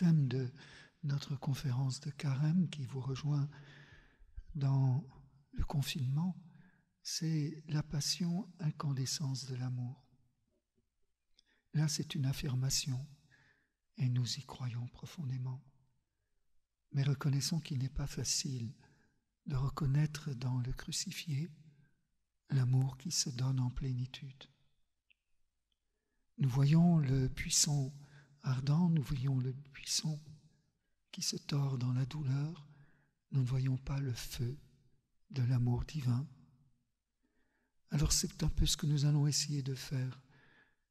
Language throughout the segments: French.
thème de notre conférence de carême qui vous rejoint dans le confinement, c'est la passion incandescence de l'amour. Là, c'est une affirmation et nous y croyons profondément. Mais reconnaissons qu'il n'est pas facile de reconnaître dans le crucifié l'amour qui se donne en plénitude. Nous voyons le puissant ardent, nous voyons le buisson qui se tord dans la douleur, nous ne voyons pas le feu de l'amour divin. Alors c'est un peu ce que nous allons essayer de faire,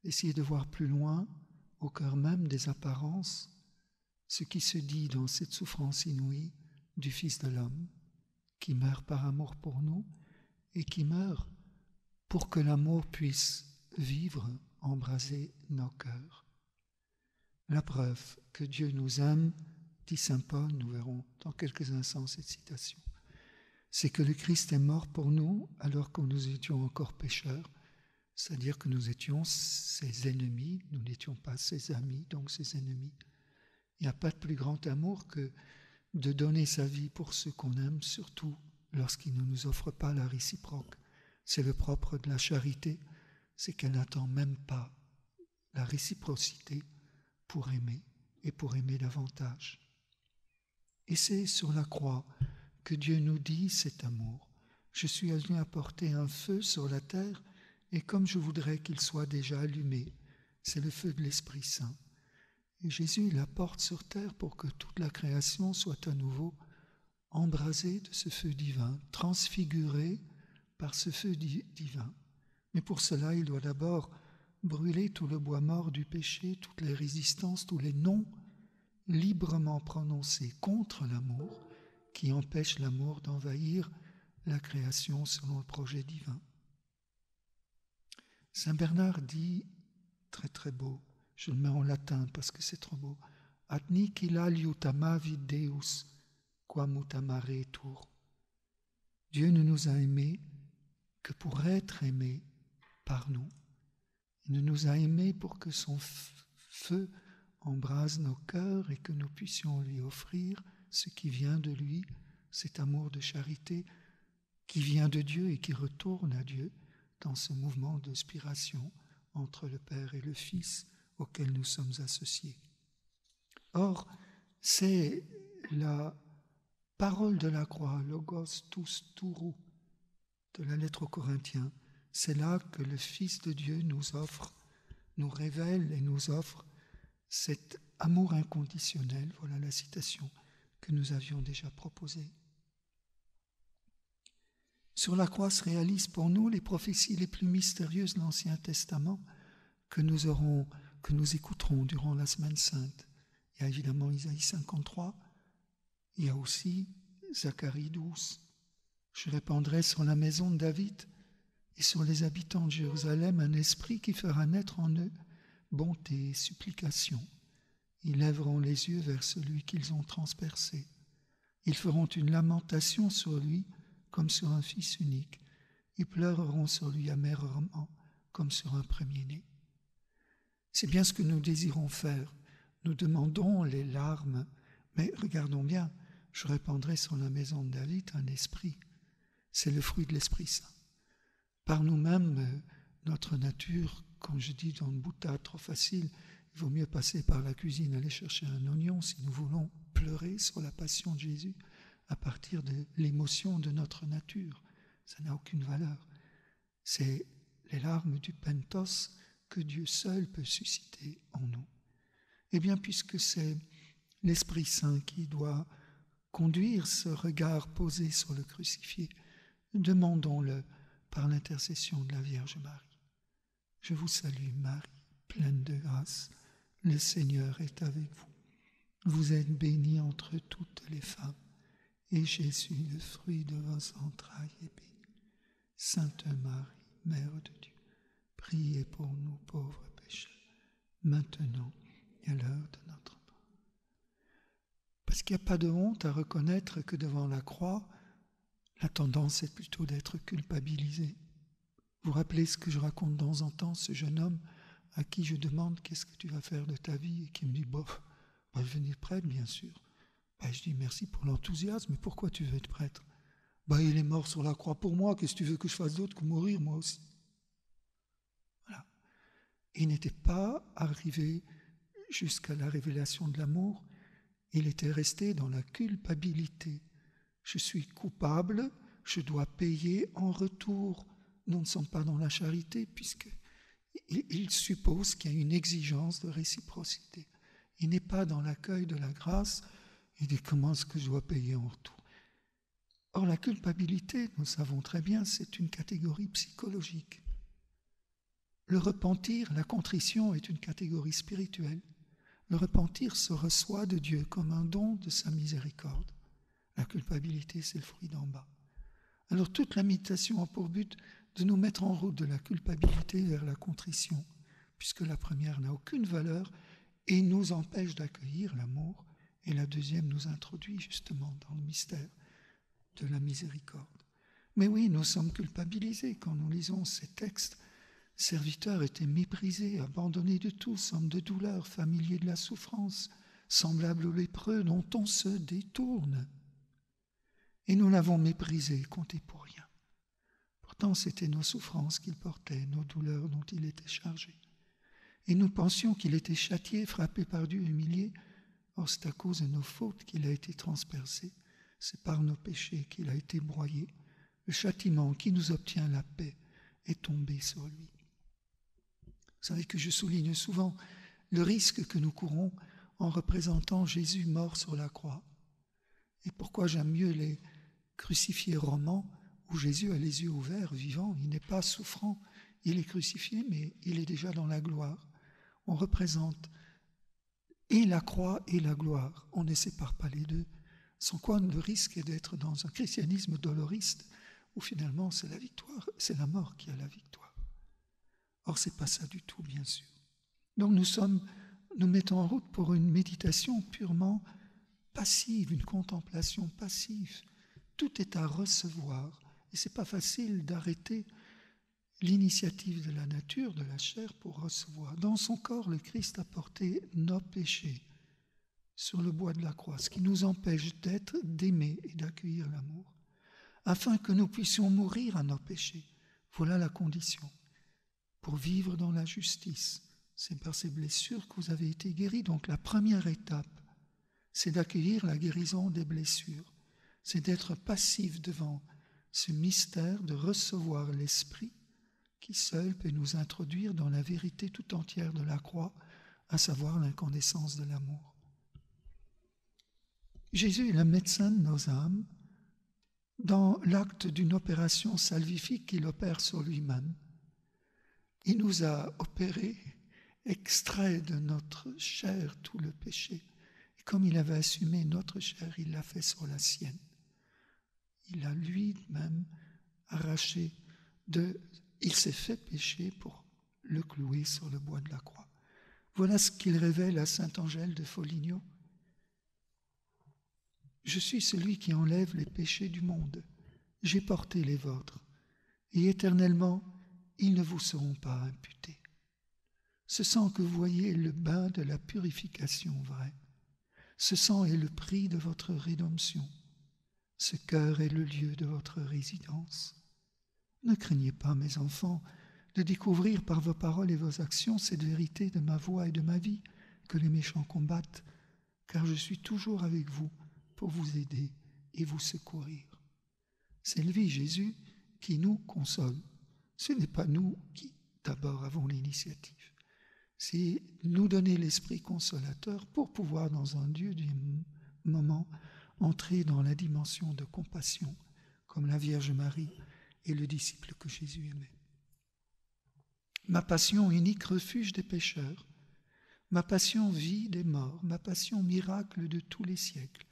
essayer de voir plus loin, au cœur même des apparences, ce qui se dit dans cette souffrance inouïe du Fils de l'homme, qui meurt par amour pour nous et qui meurt pour que l'amour puisse vivre, embraser nos cœurs la preuve que Dieu nous aime, dit Saint Paul, nous verrons dans quelques instants cette citation, c'est que le Christ est mort pour nous alors que nous étions encore pécheurs, c'est-à-dire que nous étions ses ennemis, nous n'étions pas ses amis, donc ses ennemis. Il n'y a pas de plus grand amour que de donner sa vie pour ceux qu'on aime, surtout lorsqu'il ne nous offre pas la réciproque. C'est le propre de la charité, c'est qu'elle n'attend même pas la réciprocité pour aimer et pour aimer davantage. Et c'est sur la croix que Dieu nous dit cet amour. Je suis venu apporter un feu sur la terre, et comme je voudrais qu'il soit déjà allumé, c'est le feu de l'Esprit Saint. Et Jésus l'apporte sur terre pour que toute la création soit à nouveau embrasée de ce feu divin, transfigurée par ce feu divin. Mais pour cela, il doit d'abord brûler tout le bois mort du péché, toutes les résistances, tous les noms librement prononcés contre l'amour qui empêche l'amour d'envahir la création selon le projet divin. Saint Bernard dit, très très beau, je le mets en latin parce que c'est trop beau, At liutama vid Deus, quam utamare tour. Dieu ne nous a aimés que pour être aimés par nous ne nous a aimés pour que son feu embrase nos cœurs et que nous puissions lui offrir ce qui vient de lui, cet amour de charité qui vient de Dieu et qui retourne à Dieu dans ce mouvement d'inspiration entre le Père et le Fils auquel nous sommes associés. Or, c'est la parole de la croix, logos tous turu » de la lettre aux Corinthiens, c'est là que le Fils de Dieu nous offre, nous révèle et nous offre cet amour inconditionnel. Voilà la citation que nous avions déjà proposée. Sur la croix se réalisent pour nous les prophéties les plus mystérieuses de l'Ancien Testament que nous aurons, que nous écouterons durant la semaine sainte. Il y a évidemment Isaïe 53, il y a aussi Zacharie 12. Je répandrai sur la maison de David et sur les habitants de Jérusalem un esprit qui fera naître en eux bonté et supplication. Ils lèveront les yeux vers celui qu'ils ont transpercé. Ils feront une lamentation sur lui comme sur un fils unique. Ils pleureront sur lui amèrement comme sur un premier-né. C'est bien ce que nous désirons faire. Nous demandons les larmes, mais regardons bien, je répandrai sur la maison de David un esprit. C'est le fruit de l'Esprit Saint par nous-mêmes euh, notre nature, comme je dis dans le Bouddha, trop facile, il vaut mieux passer par la cuisine, aller chercher un oignon si nous voulons pleurer sur la passion de Jésus à partir de l'émotion de notre nature. Ça n'a aucune valeur. C'est les larmes du pentos que Dieu seul peut susciter en nous. Eh bien, puisque c'est l'Esprit Saint qui doit conduire ce regard posé sur le crucifié, demandons-le par l'intercession de la Vierge Marie. Je vous salue Marie, pleine de grâce, le Seigneur est avec vous. Vous êtes bénie entre toutes les femmes, et Jésus, le fruit de vos entrailles, est béni. Sainte Marie, Mère de Dieu, priez pour nous pauvres pécheurs, maintenant et à l'heure de notre mort. Parce qu'il n'y a pas de honte à reconnaître que devant la croix, la tendance est plutôt d'être culpabilisé. Vous rappelez ce que je raconte de temps en temps, ce jeune homme à qui je demande qu'est-ce que tu vas faire de ta vie et qui me dit bof, bah, venir prêtre, bien sûr. Ben, je dis merci pour l'enthousiasme, mais pourquoi tu veux être prêtre Bah il est mort sur la croix pour moi, qu'est-ce que tu veux que je fasse d'autre que mourir moi aussi Voilà. Il n'était pas arrivé jusqu'à la révélation de l'amour, il était resté dans la culpabilité. Je suis coupable, je dois payer en retour. Nous ne sommes pas dans la charité puisque il, suppose qu'il y a une exigence de réciprocité. Il n'est pas dans l'accueil de la grâce. Il dit comment est-ce que je dois payer en retour Or la culpabilité, nous savons très bien, c'est une catégorie psychologique. Le repentir, la contrition est une catégorie spirituelle. Le repentir se reçoit de Dieu comme un don de sa miséricorde. La culpabilité, c'est le fruit d'en bas. Alors toute la a pour but de nous mettre en route de la culpabilité vers la contrition, puisque la première n'a aucune valeur et nous empêche d'accueillir l'amour, et la deuxième nous introduit justement dans le mystère de la miséricorde. Mais oui, nous sommes culpabilisés quand nous lisons ces textes. Serviteurs étaient méprisés, abandonnés de tout, hommes de douleur, familiers de la souffrance, semblables aux lépreux dont on se détourne et nous l'avons méprisé, compté pour rien. Pourtant, c'était nos souffrances qu'il portait, nos douleurs dont il était chargé. Et nous pensions qu'il était châtié, frappé par Dieu, humilié. Or, c'est à cause de nos fautes qu'il a été transpercé, c'est par nos péchés qu'il a été broyé. Le châtiment qui nous obtient la paix est tombé sur lui. Vous savez que je souligne souvent le risque que nous courons en représentant Jésus mort sur la croix. Et pourquoi j'aime mieux les, crucifié roman où Jésus a les yeux ouverts, vivant, il n'est pas souffrant, il est crucifié, mais il est déjà dans la gloire. On représente et la croix et la gloire, on ne sépare pas les deux, sans quoi le risque est d'être dans un christianisme doloriste, où finalement c'est la victoire, c'est la mort qui a la victoire. Or, c'est pas ça du tout, bien sûr. Donc nous sommes, nous mettons en route pour une méditation purement passive, une contemplation passive, tout est à recevoir. Et c'est pas facile d'arrêter l'initiative de la nature, de la chair, pour recevoir. Dans son corps, le Christ a porté nos péchés sur le bois de la croix, ce qui nous empêche d'être, d'aimer et d'accueillir l'amour, afin que nous puissions mourir à nos péchés. Voilà la condition. Pour vivre dans la justice, c'est par ces blessures que vous avez été guéris. Donc la première étape, c'est d'accueillir la guérison des blessures c'est d'être passif devant ce mystère, de recevoir l'Esprit qui seul peut nous introduire dans la vérité tout entière de la croix, à savoir l'incandescence de l'amour. Jésus est le médecin de nos âmes dans l'acte d'une opération salvifique qu'il opère sur lui-même. Il nous a opéré, extrait de notre chair tout le péché. Et comme il avait assumé notre chair, il l'a fait sur la sienne il a lui-même arraché de... Il s'est fait pécher pour le clouer sur le bois de la croix. Voilà ce qu'il révèle à Saint Angèle de Foligno. Je suis celui qui enlève les péchés du monde. J'ai porté les vôtres. Et éternellement, ils ne vous seront pas imputés. Ce sang que vous voyez est le bain de la purification vraie. Ce sang est le prix de votre rédemption. Ce cœur est le lieu de votre résidence. Ne craignez pas, mes enfants, de découvrir par vos paroles et vos actions cette vérité de ma voix et de ma vie que les méchants combattent, car je suis toujours avec vous pour vous aider et vous secourir. C'est lui, Jésus, qui nous console. Ce n'est pas nous qui d'abord avons l'initiative. C'est nous donner l'esprit consolateur pour pouvoir, dans un Dieu du moment, entrer dans la dimension de compassion, comme la Vierge Marie et le disciple que Jésus aimait. Ma passion unique refuge des pécheurs, ma passion vie des morts, ma passion miracle de tous les siècles,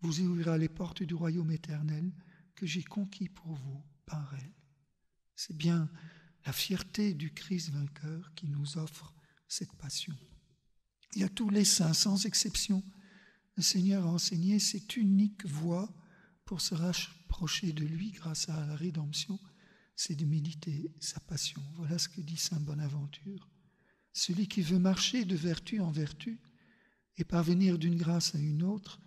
vous ouvrira les portes du royaume éternel que j'ai conquis pour vous par elle. C'est bien la fierté du Christ vainqueur qui nous offre cette passion. Il y a tous les saints, sans exception, le Seigneur a enseigné cette unique voie pour se rapprocher de lui grâce à la rédemption, c'est de méditer sa passion. Voilà ce que dit Saint Bonaventure. Celui qui veut marcher de vertu en vertu et parvenir d'une grâce à une autre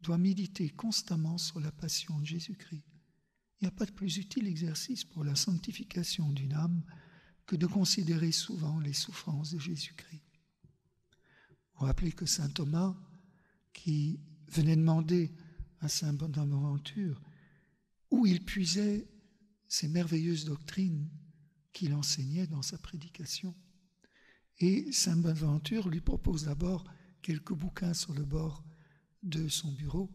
doit méditer constamment sur la passion de Jésus-Christ. Il n'y a pas de plus utile exercice pour la sanctification d'une âme que de considérer souvent les souffrances de Jésus-Christ. Vous rappelez que Saint Thomas qui venait demander à Saint Bonaventure où il puisait ces merveilleuses doctrines qu'il enseignait dans sa prédication. Et Saint Bonaventure lui propose d'abord quelques bouquins sur le bord de son bureau.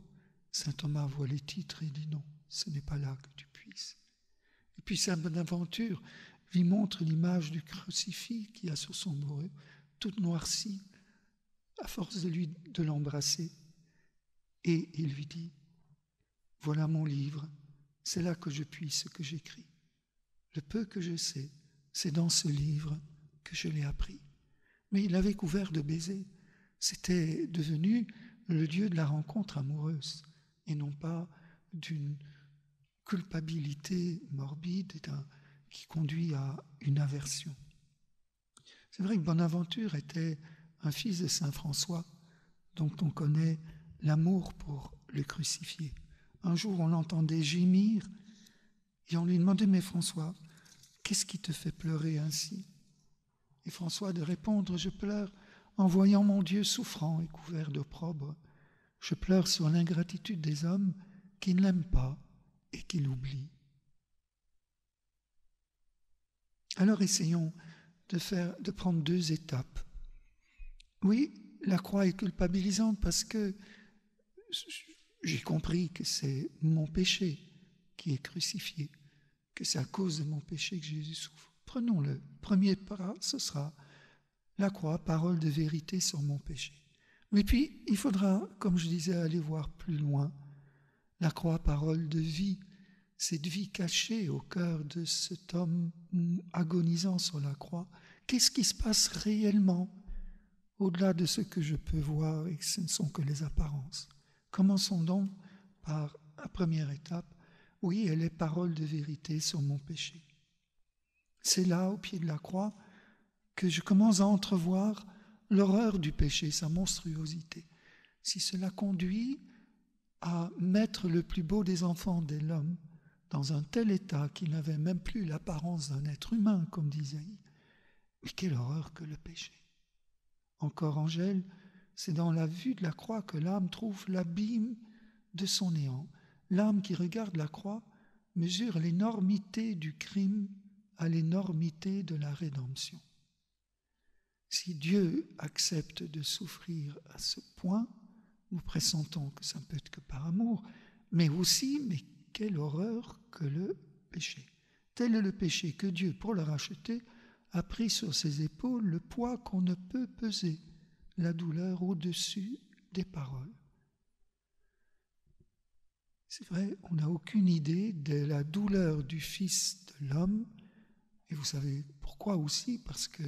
Saint Thomas voit les titres et dit non, ce n'est pas là que tu puisses. Et puis Saint Bonaventure lui montre l'image du crucifix qu'il a sur son bureau, toute noircie, à force de lui de l'embrasser, et il lui dit Voilà mon livre, c'est là que je puis ce que j'écris. Le peu que je sais, c'est dans ce livre que je l'ai appris. Mais il l'avait couvert de baisers. C'était devenu le lieu de la rencontre amoureuse, et non pas d'une culpabilité morbide qui conduit à une aversion. C'est vrai que Bonaventure était un fils de Saint François dont on connaît l'amour pour le crucifié. Un jour, on l'entendait gémir et on lui demandait Mais François, qu'est-ce qui te fait pleurer ainsi Et François de répondre Je pleure en voyant mon Dieu souffrant et couvert d'opprobre. Je pleure sur l'ingratitude des hommes qui ne l'aiment pas et qui l'oublient. Alors essayons de, faire, de prendre deux étapes oui, la croix est culpabilisante parce que j'ai compris que c'est mon péché qui est crucifié, que c'est à cause de mon péché que Jésus souffre. Prenons le premier pas, ce sera la croix, parole de vérité sur mon péché. Mais puis, il faudra, comme je disais, aller voir plus loin. La croix, parole de vie, cette vie cachée au cœur de cet homme agonisant sur la croix. Qu'est-ce qui se passe réellement au-delà de ce que je peux voir et ce ne sont que les apparences. Commençons donc par la première étape, oui, elle est parole de vérité sur mon péché. C'est là, au pied de la croix, que je commence à entrevoir l'horreur du péché, sa monstruosité. Si cela conduit à mettre le plus beau des enfants de l'homme dans un tel état qu'il n'avait même plus l'apparence d'un être humain, comme disait Mais quelle horreur que le péché. Encore Angèle, c'est dans la vue de la croix que l'âme trouve l'abîme de son néant. L'âme qui regarde la croix mesure l'énormité du crime à l'énormité de la rédemption. Si Dieu accepte de souffrir à ce point, nous pressentons que ça ne peut être que par amour, mais aussi, mais quelle horreur que le péché. Tel est le péché que Dieu, pour le racheter, a pris sur ses épaules le poids qu'on ne peut peser, la douleur au-dessus des paroles. C'est vrai, on n'a aucune idée de la douleur du Fils de l'homme, et vous savez pourquoi aussi, parce que,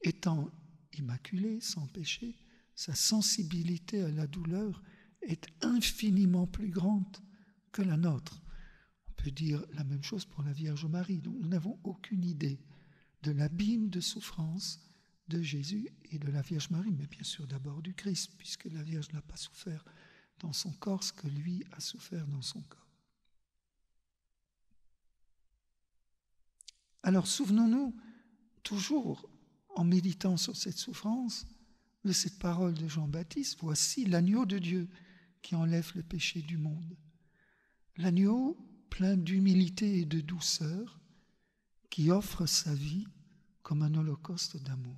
étant immaculé, sans péché, sa sensibilité à la douleur est infiniment plus grande que la nôtre. On peut dire la même chose pour la Vierge Marie, donc nous n'avons aucune idée de l'abîme de souffrance de Jésus et de la Vierge Marie, mais bien sûr d'abord du Christ, puisque la Vierge n'a pas souffert dans son corps ce que lui a souffert dans son corps. Alors souvenons-nous toujours, en méditant sur cette souffrance, de cette parole de Jean-Baptiste, voici l'agneau de Dieu qui enlève le péché du monde. L'agneau plein d'humilité et de douceur qui offre sa vie comme un holocauste d'amour.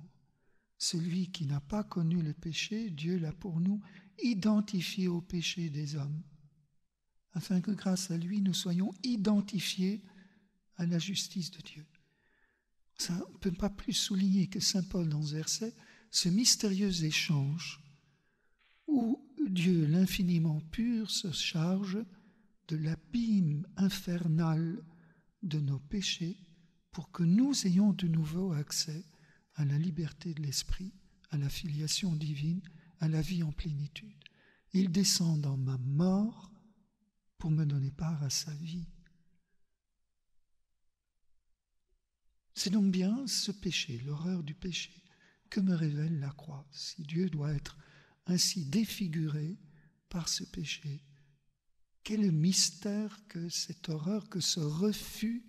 Celui qui n'a pas connu le péché, Dieu l'a pour nous identifié au péché des hommes, afin que grâce à lui, nous soyons identifiés à la justice de Dieu. Ça, on ne peut pas plus souligner que Saint Paul dans ce verset ce mystérieux échange où Dieu l'infiniment pur se charge de l'abîme infernal de nos péchés pour que nous ayons de nouveau accès à la liberté de l'esprit, à la filiation divine, à la vie en plénitude. Il descend dans ma mort pour me donner part à sa vie. C'est donc bien ce péché, l'horreur du péché, que me révèle la croix. Si Dieu doit être ainsi défiguré par ce péché, quel mystère que cette horreur, que ce refus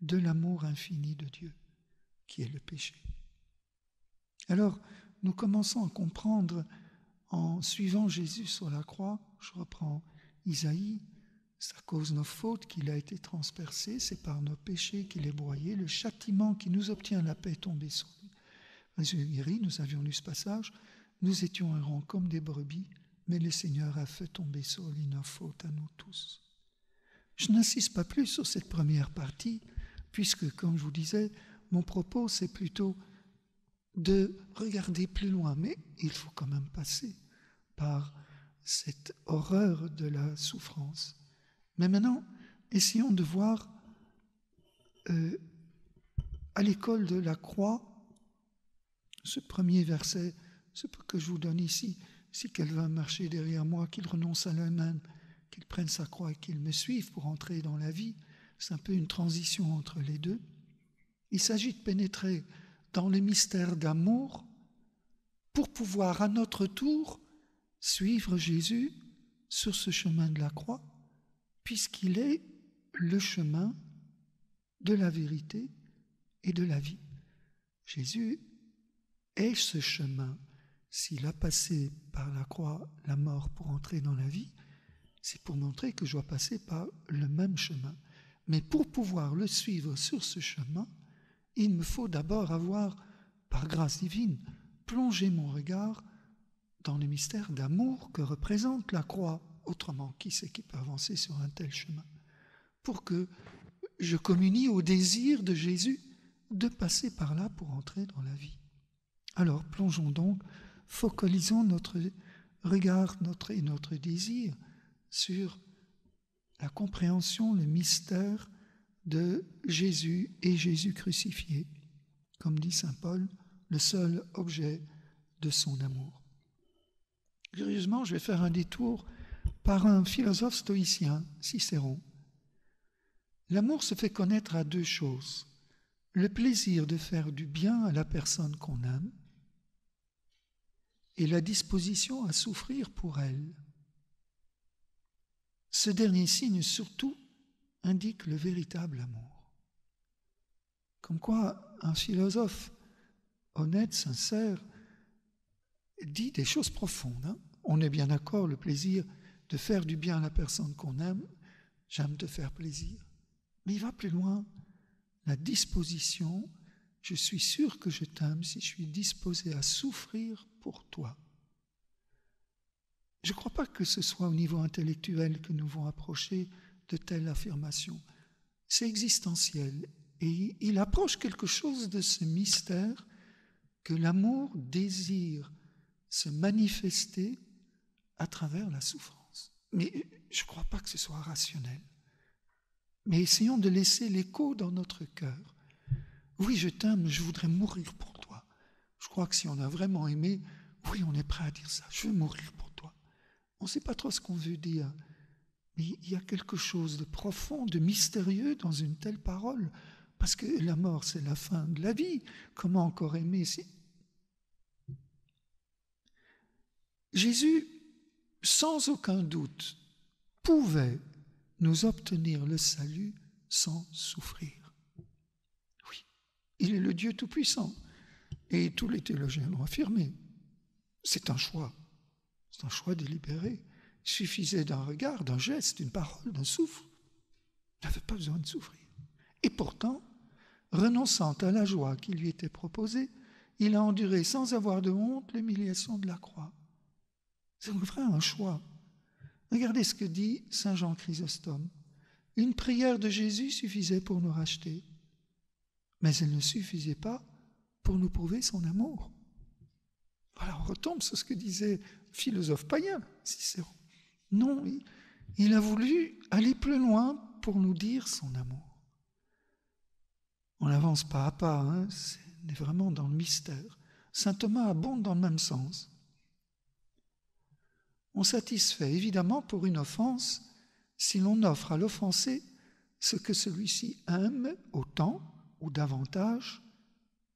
de l'amour infini de Dieu, qui est le péché. Alors, nous commençons à comprendre, en suivant Jésus sur la croix, je reprends Isaïe, c'est à cause de nos fautes qu'il a été transpercé, c'est par nos péchés qu'il est broyé, le châtiment qui nous obtient la paix est tombé sur lui. Jésus nous avions lu ce passage, nous étions un rang comme des brebis, mais le Seigneur a fait tomber sur lui nos fautes à nous tous. Je n'insiste pas plus sur cette première partie, puisque, comme je vous disais, mon propos, c'est plutôt de regarder plus loin. Mais il faut quand même passer par cette horreur de la souffrance. Mais maintenant, essayons de voir euh, à l'école de la croix, ce premier verset, ce que je vous donne ici, si va marcher derrière moi, qu'il renonce à lui-même, qu'il prenne sa croix et qu'il me suive pour entrer dans la vie c'est un peu une transition entre les deux. Il s'agit de pénétrer dans les mystères d'amour pour pouvoir à notre tour suivre Jésus sur ce chemin de la croix, puisqu'il est le chemin de la vérité et de la vie. Jésus est ce chemin. S'il a passé par la croix, la mort pour entrer dans la vie, c'est pour montrer que je dois passer par le même chemin. Mais pour pouvoir le suivre sur ce chemin, il me faut d'abord avoir, par grâce divine, plongé mon regard dans le mystère d'amour que représente la croix. Autrement, qui c'est qui peut avancer sur un tel chemin Pour que je communie au désir de Jésus de passer par là pour entrer dans la vie. Alors plongeons donc, focalisons notre regard notre, et notre désir sur la compréhension, le mystère de Jésus et Jésus crucifié, comme dit Saint Paul, le seul objet de son amour. Curieusement, je vais faire un détour par un philosophe stoïcien, Cicéron. L'amour se fait connaître à deux choses. Le plaisir de faire du bien à la personne qu'on aime et la disposition à souffrir pour elle ce dernier signe surtout indique le véritable amour. Comme quoi un philosophe honnête, sincère, dit des choses profondes. Hein. On est bien d'accord, le plaisir de faire du bien à la personne qu'on aime, j'aime te faire plaisir. Mais il va plus loin. La disposition, je suis sûr que je t'aime si je suis disposé à souffrir pour toi. Je ne crois pas que ce soit au niveau intellectuel que nous vont approcher de telles affirmations. C'est existentiel et il approche quelque chose de ce mystère que l'amour désire se manifester à travers la souffrance. Mais je ne crois pas que ce soit rationnel. Mais essayons de laisser l'écho dans notre cœur. Oui, je t'aime, je voudrais mourir pour toi. Je crois que si on a vraiment aimé, oui, on est prêt à dire ça. Je veux mourir pour on ne sait pas trop ce qu'on veut dire, mais il y a quelque chose de profond, de mystérieux dans une telle parole, parce que la mort, c'est la fin de la vie. Comment encore aimer si... Jésus, sans aucun doute, pouvait nous obtenir le salut sans souffrir. Oui, il est le Dieu Tout-Puissant. Et tous les théologiens l'ont affirmé. C'est un choix. C'est un choix délibéré. suffisait d'un regard, d'un geste, d'une parole, d'un souffle. Il n'avait pas besoin de souffrir. Et pourtant, renonçant à la joie qui lui était proposée, il a enduré sans avoir de honte l'humiliation de la croix. C'est vraiment un choix. Regardez ce que dit Saint Jean Chrysostome. Une prière de Jésus suffisait pour nous racheter, mais elle ne suffisait pas pour nous prouver son amour. Voilà, on retombe sur ce que disait philosophe païen, Cicéron. Non, il, a voulu aller plus loin pour nous dire son amour. On avance pas à pas, hein, c'est vraiment dans le mystère. Saint Thomas abonde dans le même sens. On satisfait évidemment pour une offense si l'on offre à l'offensé ce que celui-ci aime autant ou davantage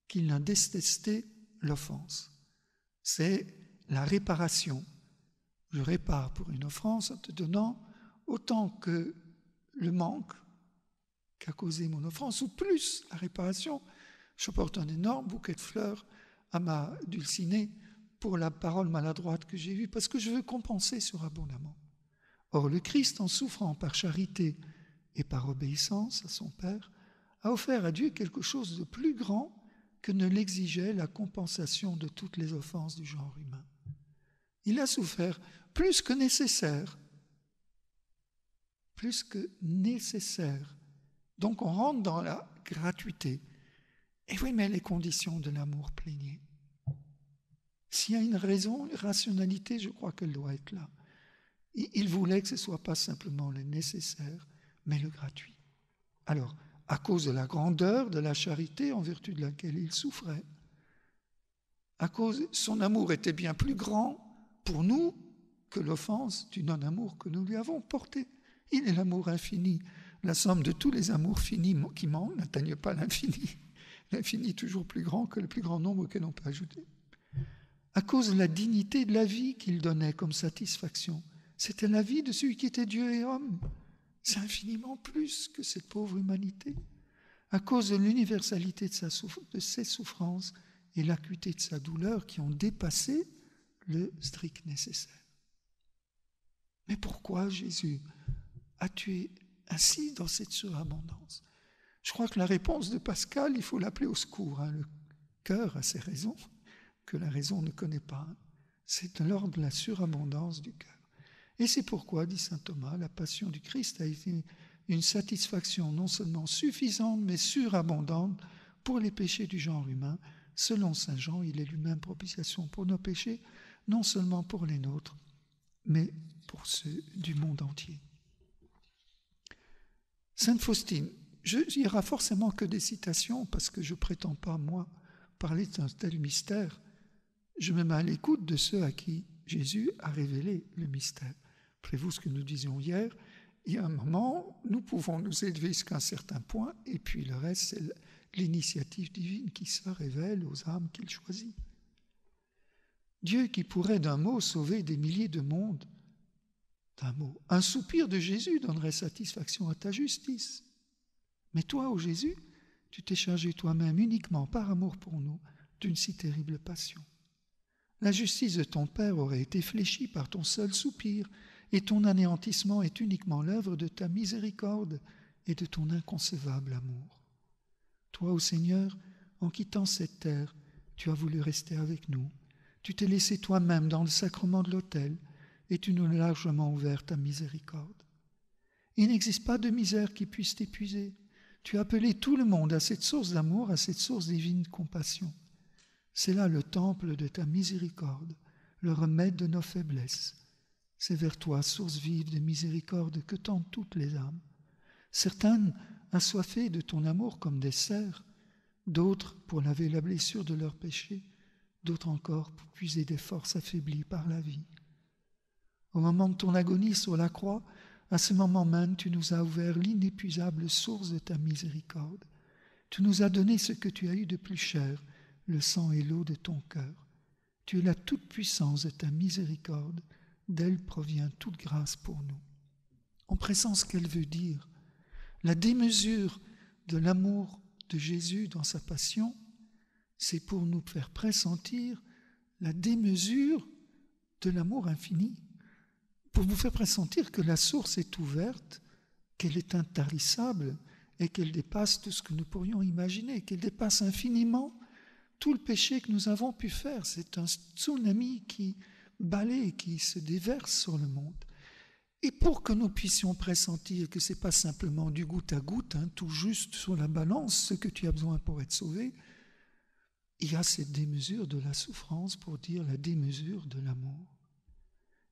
qu'il n'a détesté l'offense. C'est la réparation. Je répare pour une offense en te donnant autant que le manque qu'a causé mon offense, ou plus la réparation. Je porte un énorme bouquet de fleurs à ma dulcinée pour la parole maladroite que j'ai eue, parce que je veux compenser surabondamment. Or, le Christ, en souffrant par charité et par obéissance à son Père, a offert à Dieu quelque chose de plus grand que ne l'exigeait la compensation de toutes les offenses du genre humain. Il a souffert plus que nécessaire. Plus que nécessaire. Donc on rentre dans la gratuité. Et oui, mais les conditions de l'amour plénier. S'il y a une raison, une rationalité, je crois qu'elle doit être là. Il voulait que ce ne soit pas simplement le nécessaire, mais le gratuit. Alors, à cause de la grandeur de la charité en vertu de laquelle il souffrait, à cause son amour était bien plus grand pour nous que l'offense du non-amour que nous lui avons porté. Il est l'amour infini, la somme de tous les amours finis qui manquent n'atteignent pas l'infini. L'infini toujours plus grand que le plus grand nombre que on peut ajouter. À cause de la dignité de la vie qu'il donnait comme satisfaction. C'était la vie de celui qui était Dieu et homme. C'est infiniment plus que cette pauvre humanité. À cause de l'universalité de, de ses souffrances et l'acuité de sa douleur qui ont dépassé le strict nécessaire. Mais pourquoi Jésus a tué ainsi dans cette surabondance Je crois que la réponse de Pascal, il faut l'appeler au secours. Hein. Le cœur a ses raisons que la raison ne connaît pas. C'est l'ordre de la surabondance du cœur. Et c'est pourquoi, dit saint Thomas, la passion du Christ a été une satisfaction non seulement suffisante, mais surabondante pour les péchés du genre humain. Selon saint Jean, il est lui-même propitiation pour nos péchés, non seulement pour les nôtres, mais pour ceux du monde entier. Sainte Faustine, je n'y forcément que des citations, parce que je prétends pas, moi, parler d'un tel mystère. Je me mets à l'écoute de ceux à qui Jésus a révélé le mystère. Après vous ce que nous disions hier, il y a un moment, nous pouvons nous élever jusqu'à un certain point, et puis le reste, c'est l'initiative divine qui se révèle aux âmes qu'il choisit. Dieu qui pourrait d'un mot sauver des milliers de mondes, d'un mot, un soupir de Jésus donnerait satisfaction à ta justice. Mais toi, ô Jésus, tu t'es chargé toi-même uniquement par amour pour nous d'une si terrible passion. La justice de ton Père aurait été fléchie par ton seul soupir, et ton anéantissement est uniquement l'œuvre de ta miséricorde et de ton inconcevable amour. Toi, ô Seigneur, en quittant cette terre, tu as voulu rester avec nous tu t'es laissé toi-même dans le sacrement de l'autel et tu nous as largement ouvert ta miséricorde. Il n'existe pas de misère qui puisse t'épuiser. Tu as appelé tout le monde à cette source d'amour, à cette source divine de compassion. C'est là le temple de ta miséricorde, le remède de nos faiblesses. C'est vers toi, source vive de miséricorde, que tendent toutes les âmes. Certaines, assoiffées de ton amour comme des cerfs, d'autres pour laver la blessure de leur péché, d'autres encore pour puiser des forces affaiblies par la vie. Au moment de ton agonie sur la croix, à ce moment même, tu nous as ouvert l'inépuisable source de ta miséricorde. Tu nous as donné ce que tu as eu de plus cher, le sang et l'eau de ton cœur. Tu es la toute-puissance de ta miséricorde, d'elle provient toute grâce pour nous. En pressant ce qu'elle veut dire. La démesure de l'amour de Jésus dans sa passion c'est pour nous faire pressentir la démesure de l'amour infini, pour vous faire pressentir que la source est ouverte, qu'elle est intarissable et qu'elle dépasse tout ce que nous pourrions imaginer, qu'elle dépasse infiniment tout le péché que nous avons pu faire. C'est un tsunami qui balaye, qui se déverse sur le monde. Et pour que nous puissions pressentir que ce n'est pas simplement du goutte à goutte, hein, tout juste sur la balance, ce que tu as besoin pour être sauvé, il y a cette démesure de la souffrance pour dire la démesure de l'amour.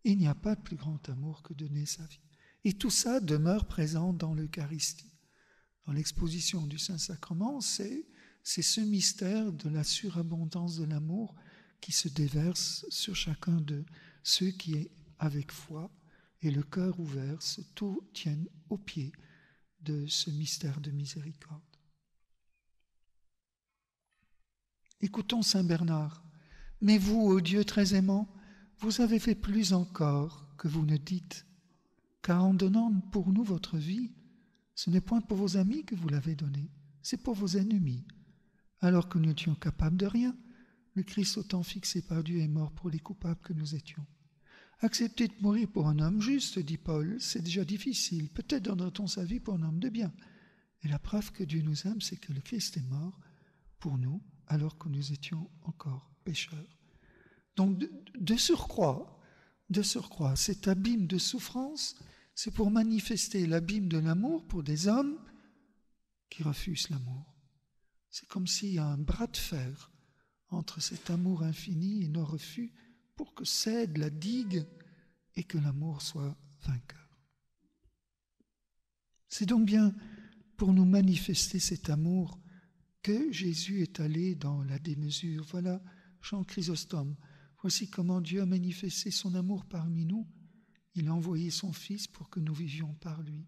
Il n'y a pas de plus grand amour que donner sa vie. Et tout ça demeure présent dans l'Eucharistie. Dans l'exposition du Saint-Sacrement, c'est, c'est ce mystère de la surabondance de l'amour qui se déverse sur chacun de ceux qui, avec foi et le cœur ouvert, se tout tiennent au pied de ce mystère de miséricorde. Écoutons Saint Bernard. Mais vous, ô Dieu très aimant, vous avez fait plus encore que vous ne dites, car en donnant pour nous votre vie, ce n'est point pour vos amis que vous l'avez donnée, c'est pour vos ennemis. Alors que nous n'étions capables de rien, le Christ autant fixé par Dieu est mort pour les coupables que nous étions. Accepter de mourir pour un homme juste, dit Paul, c'est déjà difficile. Peut-être t on sa vie pour un homme de bien. Et la preuve que Dieu nous aime, c'est que le Christ est mort pour nous, alors que nous étions encore pécheurs. Donc de, surcroît, de surcroît, cet abîme de souffrance, c'est pour manifester l'abîme de l'amour pour des hommes qui refusent l'amour. C'est comme s'il y a un bras de fer entre cet amour infini et nos refus pour que cède la digue et que l'amour soit vainqueur. C'est donc bien pour nous manifester cet amour que Jésus est allé dans la démesure. Voilà Jean Chrysostome. Voici comment Dieu a manifesté son amour parmi nous. Il a envoyé son Fils pour que nous vivions par lui.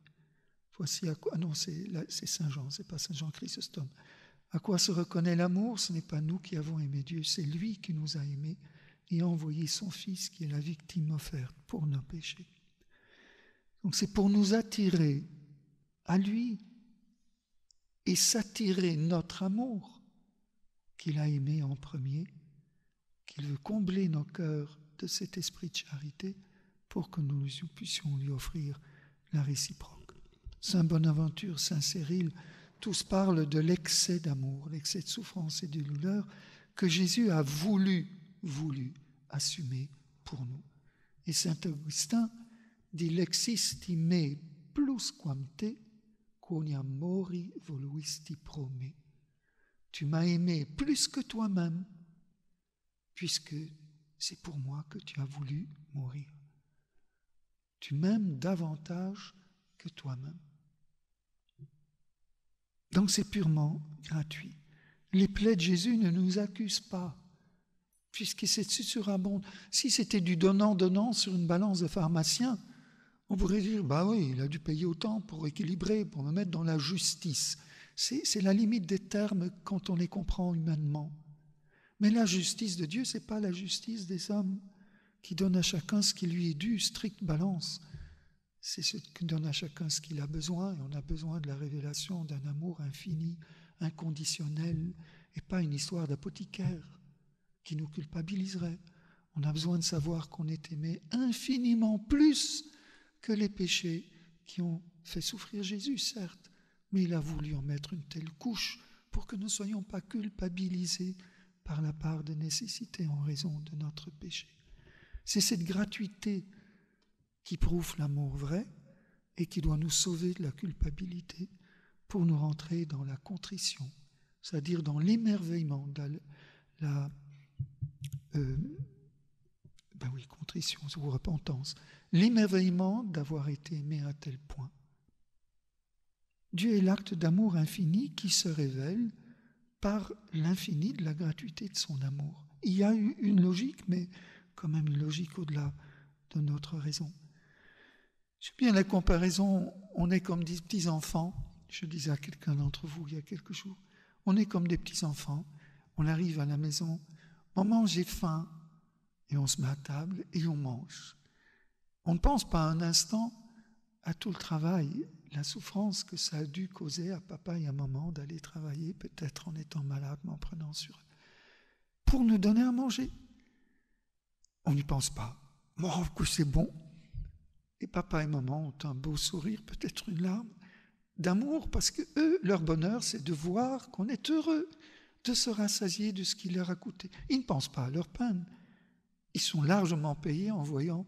Voici à quoi. Ah non, c'est Saint Jean, c'est pas Saint Jean Chrysostome. À quoi se reconnaît l'amour Ce n'est pas nous qui avons aimé Dieu, c'est lui qui nous a aimés et a envoyé son Fils qui est la victime offerte pour nos péchés. Donc c'est pour nous attirer à lui, et s'attirer notre amour qu'il a aimé en premier, qu'il veut combler nos cœurs de cet esprit de charité pour que nous puissions lui offrir la réciproque. Saint Bonaventure, Saint Cyril, tous parlent de l'excès d'amour, l'excès de souffrance et de douleur que Jésus a voulu, voulu assumer pour nous. Et Saint Augustin dit l'existime plus quamte tu m'as aimé plus que toi-même, puisque c'est pour moi que tu as voulu mourir. Tu m'aimes davantage que toi-même. Donc c'est purement gratuit. Les plaies de Jésus ne nous accusent pas, puisqu'il s'est bon... Si c'était du donnant-donnant sur une balance de pharmacien, on pourrait dire, bah oui, il a dû payer autant pour équilibrer, pour me mettre dans la justice. C'est la limite des termes quand on les comprend humainement. Mais la justice de Dieu, c'est pas la justice des hommes qui donne à chacun ce qui lui est dû, stricte balance. C'est ce qui donne à chacun ce qu'il a besoin, et on a besoin de la révélation d'un amour infini, inconditionnel, et pas une histoire d'apothicaire qui nous culpabiliserait. On a besoin de savoir qu'on est aimé infiniment plus que les péchés qui ont fait souffrir Jésus, certes, mais il a voulu en mettre une telle couche pour que nous ne soyons pas culpabilisés par la part de nécessité en raison de notre péché. C'est cette gratuité qui prouve l'amour vrai et qui doit nous sauver de la culpabilité pour nous rentrer dans la contrition, c'est-à-dire dans l'émerveillement, de la euh, ben oui, contrition ou repentance, l'émerveillement d'avoir été aimé à tel point. Dieu est l'acte d'amour infini qui se révèle par l'infini de la gratuité de son amour. Il y a eu une logique, mais quand même une logique au-delà de notre raison. J'aime bien la comparaison, on est comme des petits-enfants, je disais à quelqu'un d'entre vous il y a quelques jours, on est comme des petits-enfants, on arrive à la maison, maman j'ai faim, et on se met à table et on mange. On ne pense pas un instant à tout le travail, la souffrance que ça a dû causer à papa et à maman d'aller travailler, peut-être en étant malade, en prenant sur pour nous donner à manger. On n'y pense pas. Oh, que c'est bon Et papa et maman ont un beau sourire, peut-être une larme, d'amour, parce que eux, leur bonheur, c'est de voir qu'on est heureux, de se rassasier de ce qui leur a coûté. Ils ne pensent pas à leur peine ils sont largement payés en voyant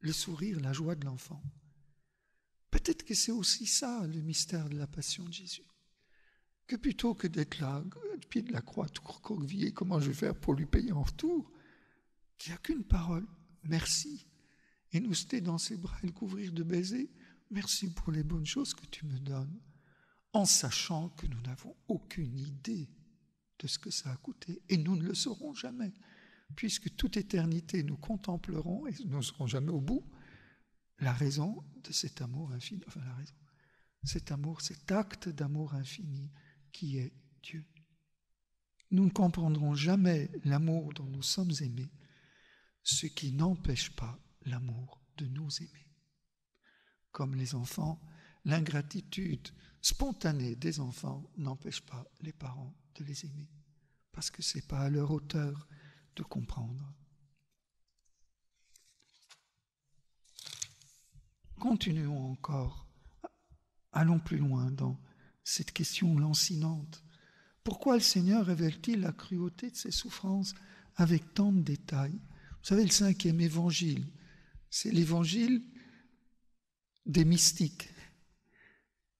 le sourire, la joie de l'enfant. Peut-être que c'est aussi ça le mystère de la passion de Jésus. Que plutôt que d'être là, pied de la croix, tout recroquevillé, comment je vais faire pour lui payer en retour, qu'il n'y a qu'une parole, merci, et nous citer dans ses bras et le couvrir de baisers, merci pour les bonnes choses que tu me donnes, en sachant que nous n'avons aucune idée de ce que ça a coûté, et nous ne le saurons jamais puisque toute éternité nous contemplerons et nous ne serons jamais au bout, la raison de cet amour infini, enfin la raison, cet amour, cet acte d'amour infini qui est Dieu. Nous ne comprendrons jamais l'amour dont nous sommes aimés, ce qui n'empêche pas l'amour de nous aimer. Comme les enfants, l'ingratitude spontanée des enfants n'empêche pas les parents de les aimer, parce que ce n'est pas à leur hauteur, de comprendre. Continuons encore, allons plus loin dans cette question lancinante. Pourquoi le Seigneur révèle-t-il la cruauté de ses souffrances avec tant de détails Vous savez, le cinquième évangile, c'est l'évangile des mystiques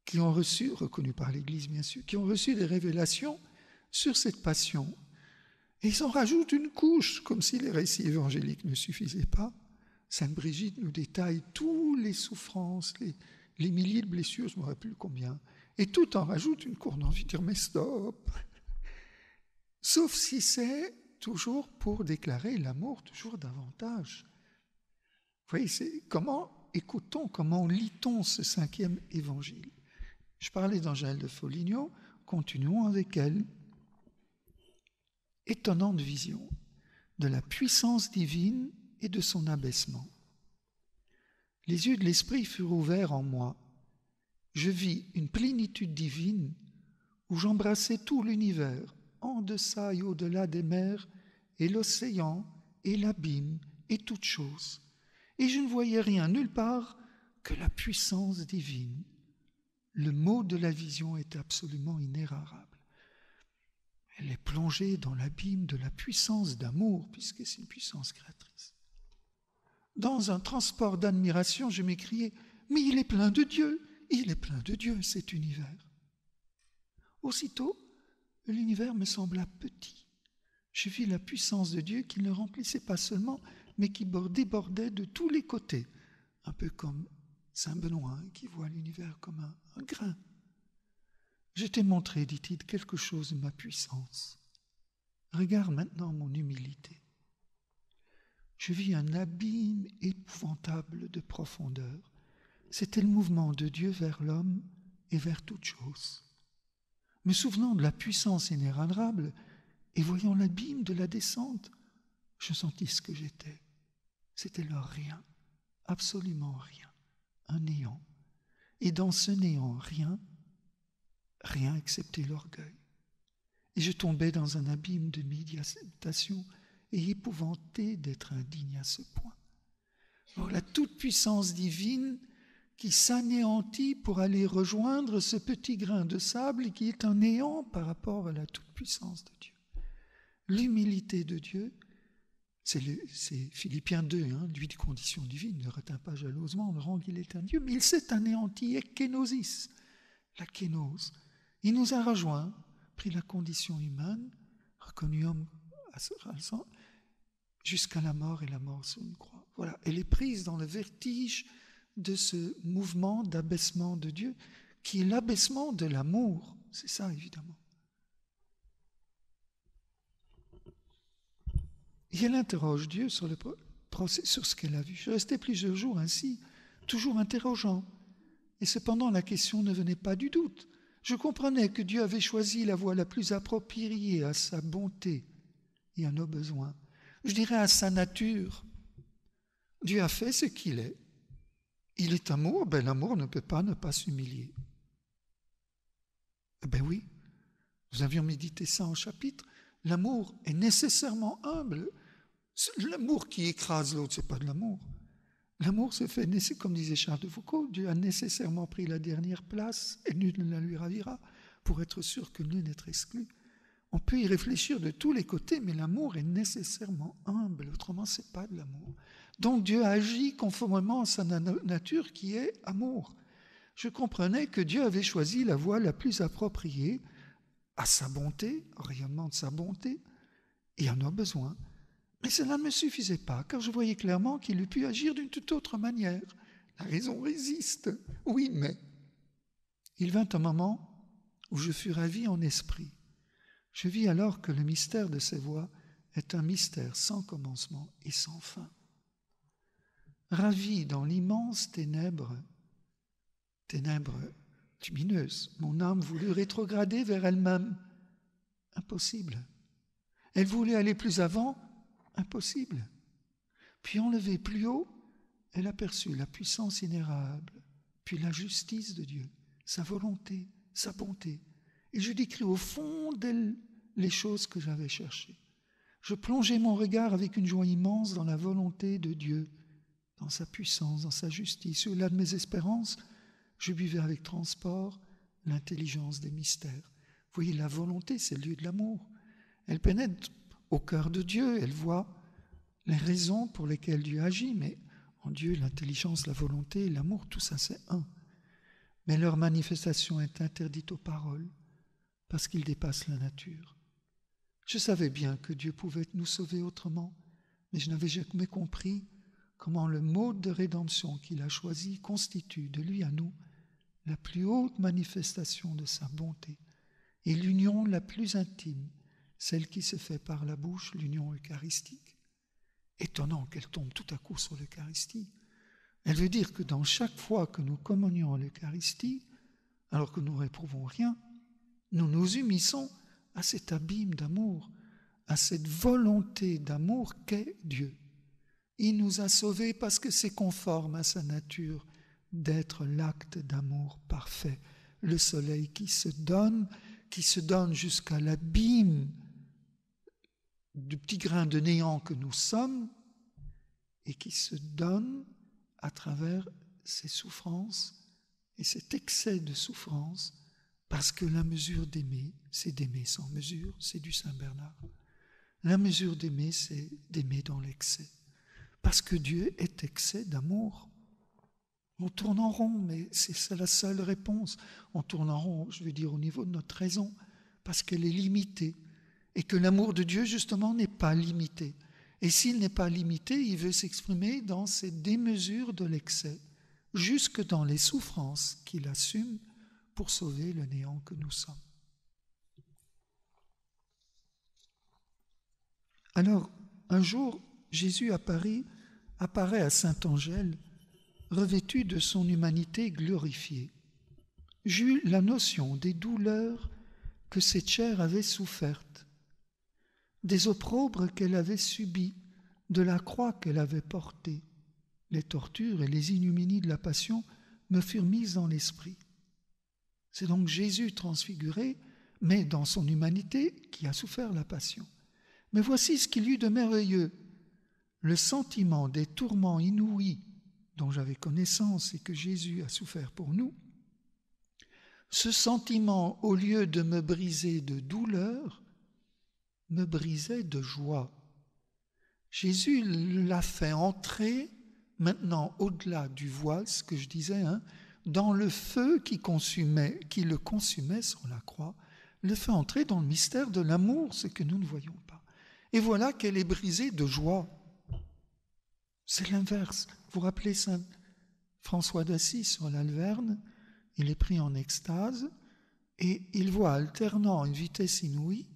qui ont reçu, reconnu par l'Église bien sûr, qui ont reçu des révélations sur cette passion et ils en rajoutent une couche, comme si les récits évangéliques ne suffisaient pas. Sainte Brigitte nous détaille toutes les souffrances, les, milliers de blessures, je ne rappelle plus combien. Et tout en rajoute une cour d'envie de dire mais stop. Sauf si c'est toujours pour déclarer l'amour toujours davantage. Vous voyez, comment écoutons, comment lit-on ce cinquième évangile Je parlais d'Angèle de Foligno, continuons avec elle étonnante vision de la puissance divine et de son abaissement. Les yeux de l'esprit furent ouverts en moi. Je vis une plénitude divine où j'embrassais tout l'univers, en deçà et au-delà des mers, et l'océan, et l'abîme, et toutes choses. Et je ne voyais rien nulle part que la puissance divine. Le mot de la vision est absolument inérable. Elle est plongée dans l'abîme de la puissance d'amour, puisque c'est une puissance créatrice. Dans un transport d'admiration, je m'écriais, mais il est plein de Dieu, il est plein de Dieu cet univers. Aussitôt, l'univers me sembla petit. Je vis la puissance de Dieu qui ne remplissait pas seulement, mais qui débordait de tous les côtés, un peu comme Saint Benoît hein, qui voit l'univers comme un grain je t'ai montré, dit-il, quelque chose de ma puissance. Regarde maintenant mon humilité. Je vis un abîme épouvantable de profondeur. C'était le mouvement de Dieu vers l'homme et vers toute chose. Me souvenant de la puissance inébranlable et voyant l'abîme de la descente, je sentis ce que j'étais. C'était le rien, absolument rien, un néant. Et dans ce néant, rien, rien excepté l'orgueil. Et je tombais dans un abîme de méditation et épouvanté d'être indigne à ce point. Oh, la toute-puissance divine qui s'anéantit pour aller rejoindre ce petit grain de sable qui est un néant par rapport à la toute-puissance de Dieu. L'humilité de Dieu, c'est Philippiens 2, hein, lui de condition divine, ne retint pas jalousement le rang qu'il est un Dieu, mais il s'est anéanti, et la kénose, il nous a rejoints, pris la condition humaine, reconnu homme à jusqu'à la mort et la mort sur une croix. Voilà. Elle est prise dans le vertige de ce mouvement d'abaissement de Dieu, qui est l'abaissement de l'amour. C'est ça, évidemment. Et elle interroge Dieu sur, le procès, sur ce qu'elle a vu. Je restais plusieurs jours ainsi, toujours interrogeant. Et cependant, la question ne venait pas du doute, je comprenais que Dieu avait choisi la voie la plus appropriée à sa bonté et à nos besoins, je dirais à sa nature. Dieu a fait ce qu'il est. Il est amour, ben l'amour ne peut pas ne pas s'humilier. Eh Ben oui, nous avions médité ça en chapitre. L'amour est nécessairement humble. L'amour qui écrase l'autre, c'est pas de l'amour. L'amour se fait, comme disait Charles de Foucault, Dieu a nécessairement pris la dernière place et nul ne la lui ravira, pour être sûr que nul n'est exclu. On peut y réfléchir de tous les côtés, mais l'amour est nécessairement humble, autrement ce n'est pas de l'amour. Donc Dieu agit conformément à sa nature qui est amour. Je comprenais que Dieu avait choisi la voie la plus appropriée à sa bonté, au rayonnement de sa bonté, et en a besoin. Mais cela ne me suffisait pas, car je voyais clairement qu'il eût pu agir d'une toute autre manière. La raison résiste. Oui, mais. Il vint un moment où je fus ravi en esprit. Je vis alors que le mystère de ses voix est un mystère sans commencement et sans fin. Ravi dans l'immense ténèbre, ténèbre lumineuse, mon âme voulut rétrograder vers elle-même. Impossible. Elle voulait aller plus avant, impossible. Puis enlevée plus haut, elle aperçut la puissance inérable, puis la justice de Dieu, sa volonté, sa bonté. Et je décris au fond d'elle les choses que j'avais cherchées. Je plongeai mon regard avec une joie immense dans la volonté de Dieu, dans sa puissance, dans sa justice. Au-delà de mes espérances, je buvais avec transport l'intelligence des mystères. Vous voyez, la volonté, c'est le lieu de l'amour. Elle pénètre au cœur de Dieu, elle voit les raisons pour lesquelles Dieu agit, mais en Dieu, l'intelligence, la volonté, l'amour, tout ça c'est un. Mais leur manifestation est interdite aux paroles, parce qu'ils dépassent la nature. Je savais bien que Dieu pouvait nous sauver autrement, mais je n'avais jamais compris comment le mode de rédemption qu'il a choisi constitue de lui à nous la plus haute manifestation de sa bonté et l'union la plus intime celle qui se fait par la bouche, l'union eucharistique. Étonnant qu'elle tombe tout à coup sur l'Eucharistie. Elle veut dire que dans chaque fois que nous communions l'Eucharistie, alors que nous ne réprouvons rien, nous nous unissons à cet abîme d'amour, à cette volonté d'amour qu'est Dieu. Il nous a sauvés parce que c'est conforme à sa nature d'être l'acte d'amour parfait, le soleil qui se donne, qui se donne jusqu'à l'abîme du petit grain de néant que nous sommes et qui se donne à travers ces souffrances et cet excès de souffrance, parce que la mesure d'aimer, c'est d'aimer sans mesure, c'est du Saint Bernard. La mesure d'aimer, c'est d'aimer dans l'excès, parce que Dieu est excès d'amour. On tourne en rond, mais c'est la seule réponse. On tourne en rond, je veux dire, au niveau de notre raison, parce qu'elle est limitée et que l'amour de Dieu, justement, n'est pas limité. Et s'il n'est pas limité, il veut s'exprimer dans ses démesures de l'excès, jusque dans les souffrances qu'il assume pour sauver le néant que nous sommes. Alors, un jour, Jésus à Paris apparaît à Saint-Angèle, revêtu de son humanité glorifiée. J'eus la notion des douleurs que cette chair avait souffert des opprobres qu'elle avait subis, de la croix qu'elle avait portée. Les tortures et les inhuminies de la passion me furent mises dans l'esprit. C'est donc Jésus transfiguré, mais dans son humanité, qui a souffert la passion. Mais voici ce qu'il eut de merveilleux. Le sentiment des tourments inouïs dont j'avais connaissance et que Jésus a souffert pour nous, ce sentiment, au lieu de me briser de douleur, me brisait de joie. Jésus l'a fait entrer maintenant au-delà du voile, ce que je disais, hein, dans le feu qui, consumait, qui le consumait sur la croix, le fait entrer dans le mystère de l'amour, ce que nous ne voyons pas. Et voilà qu'elle est brisée de joie. C'est l'inverse. Vous rappelez Saint François d'Assis sur l'Alverne, il est pris en extase et il voit alternant une vitesse inouïe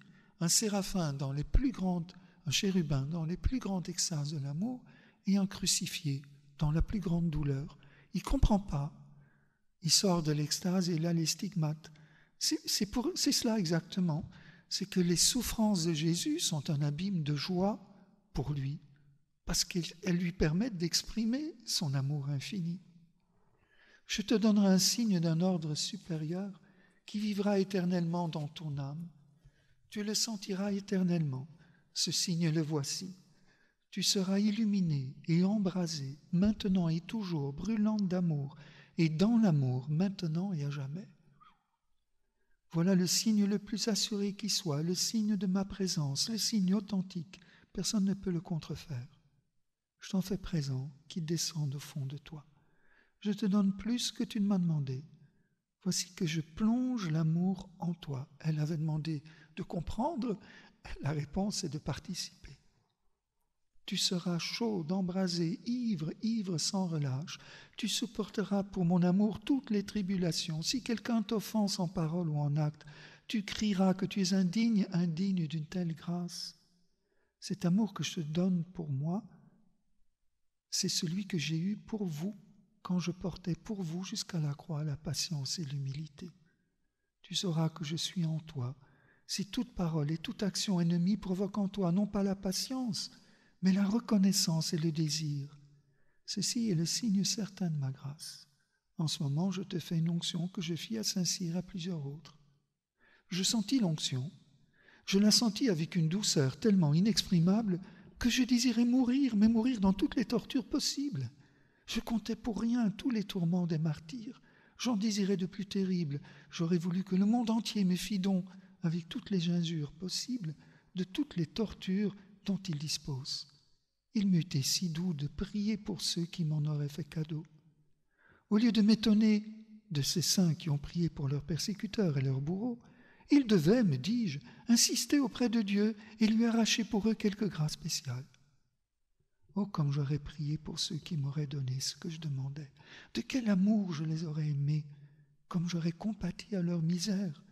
un séraphin dans les plus grandes, un chérubin dans les plus grands extases de l'amour et un crucifié dans la plus grande douleur. Il comprend pas. Il sort de l'extase et là les stigmates. C'est c'est cela exactement. C'est que les souffrances de Jésus sont un abîme de joie pour lui, parce qu'elles lui permettent d'exprimer son amour infini. Je te donnerai un signe d'un ordre supérieur qui vivra éternellement dans ton âme tu le sentiras éternellement. Ce signe le voici. Tu seras illuminé et embrasé, maintenant et toujours, brûlante d'amour, et dans l'amour, maintenant et à jamais. Voilà le signe le plus assuré qui soit, le signe de ma présence, le signe authentique. Personne ne peut le contrefaire. Je t'en fais présent, qui descend au fond de toi. Je te donne plus que tu ne m'as demandé. Voici que je plonge l'amour en toi. Elle avait demandé de comprendre La réponse est de participer. Tu seras chaud, embrasé, ivre, ivre sans relâche. Tu supporteras pour mon amour toutes les tribulations. Si quelqu'un t'offense en parole ou en acte, tu crieras que tu es indigne, indigne d'une telle grâce. Cet amour que je te donne pour moi, c'est celui que j'ai eu pour vous quand je portais pour vous jusqu'à la croix la patience et l'humilité. Tu sauras que je suis en toi si toute parole et toute action ennemie provoque en toi non pas la patience, mais la reconnaissance et le désir. Ceci est le signe certain de ma grâce. En ce moment, je te fais une onction que je fis à Saint-Cyr à plusieurs autres. Je sentis l'onction. Je la sentis avec une douceur tellement inexprimable que je désirais mourir, mais mourir dans toutes les tortures possibles. Je comptais pour rien tous les tourments des martyrs. J'en désirais de plus terribles. J'aurais voulu que le monde entier me fît don avec toutes les injures possibles, de toutes les tortures dont il dispose. Il m'eût été si doux de prier pour ceux qui m'en auraient fait cadeau. Au lieu de m'étonner de ces saints qui ont prié pour leurs persécuteurs et leurs bourreaux, ils devaient, me dis-je, insister auprès de Dieu et lui arracher pour eux quelque grâce spéciale. Oh, comme j'aurais prié pour ceux qui m'auraient donné ce que je demandais, de quel amour je les aurais aimés, comme j'aurais compati à leur misère,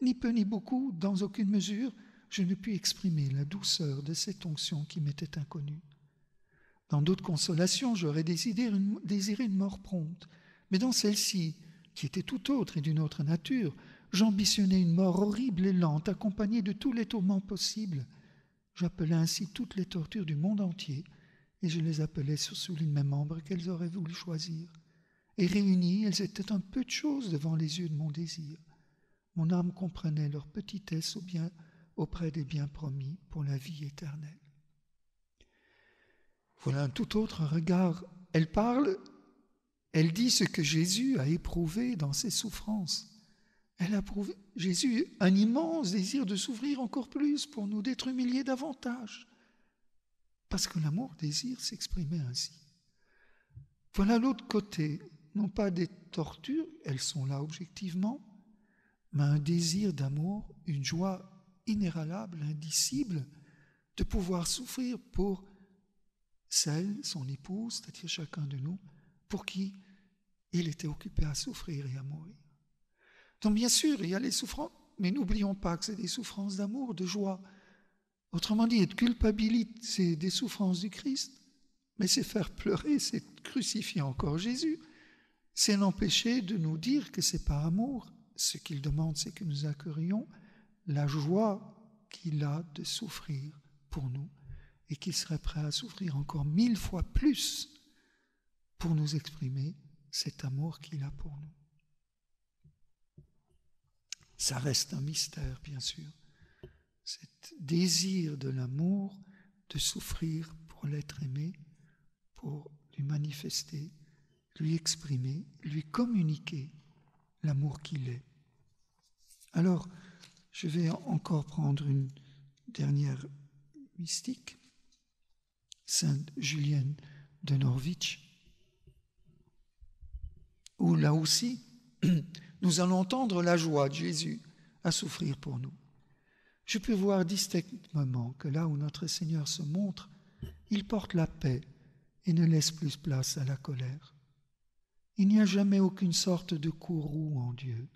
ni peu ni beaucoup, dans aucune mesure, je ne puis exprimer la douceur de cette onction qui m'était inconnue. Dans d'autres consolations, j'aurais désiré, une, mort prompte, mais dans celle-ci, qui était tout autre et d'une autre nature, j'ambitionnais une mort horrible et lente, accompagnée de tous les tourments possibles. J'appelais ainsi toutes les tortures du monde entier, et je les appelais sous les même membres qu'elles auraient voulu choisir. Et réunies, elles étaient un peu de choses devant les yeux de mon désir. Mon âme comprenait leur petitesse bien, auprès des biens promis pour la vie éternelle. Voilà un tout autre regard. Elle parle, elle dit ce que Jésus a éprouvé dans ses souffrances. Elle a prouvé, Jésus, un immense désir de souffrir encore plus pour nous d'être humiliés davantage. Parce que l'amour désire s'exprimer ainsi. Voilà l'autre côté, non pas des tortures, elles sont là objectivement, mais un désir d'amour, une joie inéralable, indicible, de pouvoir souffrir pour celle, son épouse, c'est-à-dire chacun de nous, pour qui il était occupé à souffrir et à mourir. Donc bien sûr, il y a les souffrances, mais n'oublions pas que c'est des souffrances d'amour, de joie. Autrement dit, être culpabilité, c'est des souffrances du Christ, mais c'est faire pleurer, c'est crucifier encore Jésus, c'est l'empêcher de nous dire que c'est pas amour, ce qu'il demande, c'est que nous accueillions la joie qu'il a de souffrir pour nous et qu'il serait prêt à souffrir encore mille fois plus pour nous exprimer cet amour qu'il a pour nous. Ça reste un mystère, bien sûr, cet désir de l'amour de souffrir pour l'être aimé, pour lui manifester, lui exprimer, lui communiquer l'amour qu'il est. Alors, je vais encore prendre une dernière mystique, Sainte Julienne de Norwich, où là aussi, nous allons entendre la joie de Jésus à souffrir pour nous. Je peux voir distinctement que là où notre Seigneur se montre, il porte la paix et ne laisse plus place à la colère. Il n'y a jamais aucune sorte de courroux en Dieu.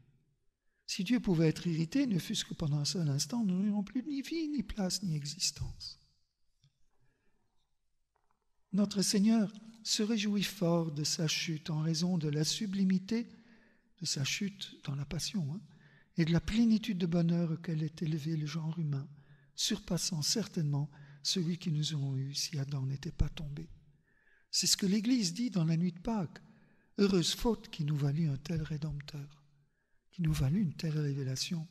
Si Dieu pouvait être irrité, ne fût-ce que pendant un seul instant, nous n'aurions plus ni vie, ni place, ni existence. Notre Seigneur se réjouit fort de sa chute en raison de la sublimité de sa chute dans la passion hein, et de la plénitude de bonheur auquel est élevé le genre humain, surpassant certainement celui qui nous aurons eu si Adam n'était pas tombé. C'est ce que l'Église dit dans la nuit de Pâques. Heureuse faute qui nous valut un tel Rédempteur, qui nous valut une telle révélation